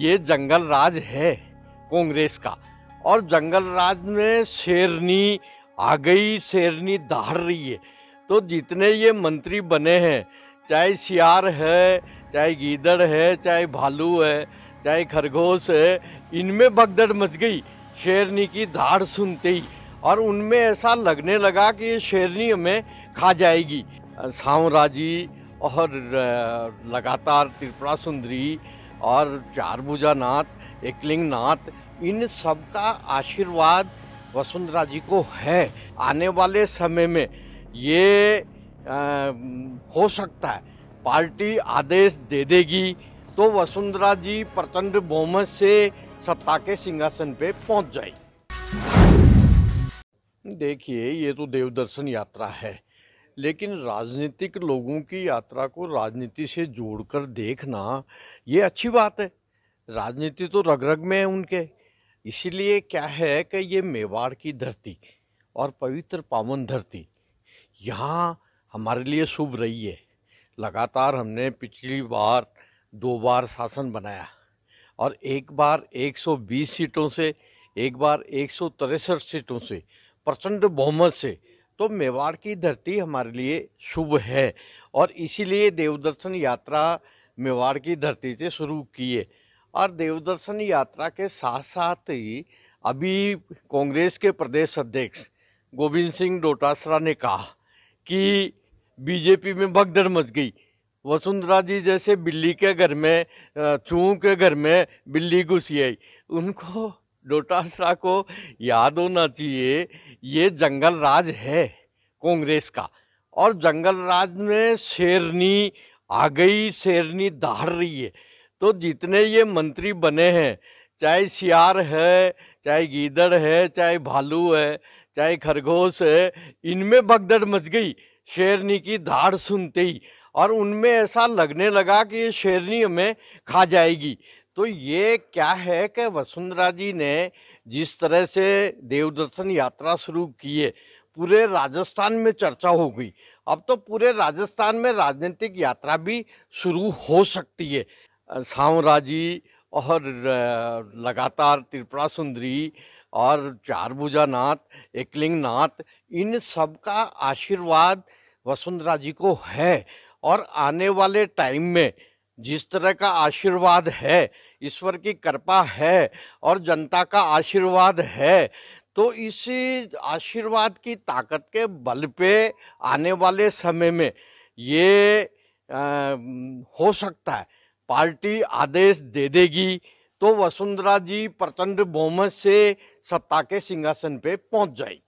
ये जंगल राज है कांग्रेस का और जंगल राज में शेरनी आ गई शेरनी दहाड़ रही है तो जितने ये मंत्री बने हैं चाहे सियार है चाहे गीदड़ है चाहे भालू है चाहे खरगोश है इनमें भगदड़ मच गई शेरनी की धाड़ सुनते ही और उनमें ऐसा लगने लगा कि ये शेरनी हमें खा जाएगी सावराजी और लगातार त्रिपुरा सुंदरी और चारभुजा नाथ एकलिंग नाथ इन सब का आशीर्वाद वसुंधरा जी को है आने वाले समय में ये आ, हो सकता है पार्टी आदेश दे देगी तो वसुंधरा जी प्रचंड बहुमत से सत्ता के सिंहासन पे पहुंच जाए देखिए ये तो देवदर्शन यात्रा है लेकिन राजनीतिक लोगों की यात्रा को राजनीति से जोड़कर देखना ये अच्छी बात है राजनीति तो रग रग में है उनके इसीलिए क्या है कि ये मेवाड़ की धरती और पवित्र पावन धरती यहाँ हमारे लिए शुभ रही है लगातार हमने पिछली बार दो बार शासन बनाया और एक बार 120 सीटों से एक बार एक सीटों से प्रचंड बहुमत से तो मेवाड़ की धरती हमारे लिए शुभ है और इसीलिए देवदर्शन यात्रा मेवाड़ की धरती से शुरू किए और देवदर्शन यात्रा के साथ साथ ही अभी कांग्रेस के प्रदेश अध्यक्ष गोविंद सिंह डोटासरा ने कहा कि बीजेपी में भगदड़ मच गई वसुंधरा जी जैसे बिल्ली के घर में चूँ के घर में बिल्ली घुसी आई उनको डोटासरा को याद होना चाहिए ये जंगल राज है कांग्रेस का और जंगल राज में शेरनी आ गई शेरनी दहाड़ रही है तो जितने ये मंत्री बने हैं चाहे सियार है चाहे गीदड़ है चाहे भालू है चाहे खरगोश है इनमें भगदड़ मच गई शेरनी की धाड़ सुनते ही और उनमें ऐसा लगने लगा कि ये शेरनी हमें खा जाएगी तो ये क्या है कि वसुंधरा जी ने जिस तरह से देवदर्शन यात्रा शुरू किए पूरे राजस्थान में चर्चा हो गई अब तो पूरे राजस्थान में राजनीतिक यात्रा भी शुरू हो सकती है सावराजी और लगातार त्रिपुरा सुंदरी और चारभुजा नाथ एकलिंग नाथ इन सब का आशीर्वाद वसुंधरा जी को है और आने वाले टाइम में जिस तरह का आशीर्वाद है ईश्वर की कृपा है और जनता का आशीर्वाद है तो इसी आशीर्वाद की ताकत के बल पे आने वाले समय में ये आ, हो सकता है पार्टी आदेश दे देगी तो वसुंधरा जी प्रचंड बहुमत से सत्ता के सिंहासन पे पहुंच जाएगी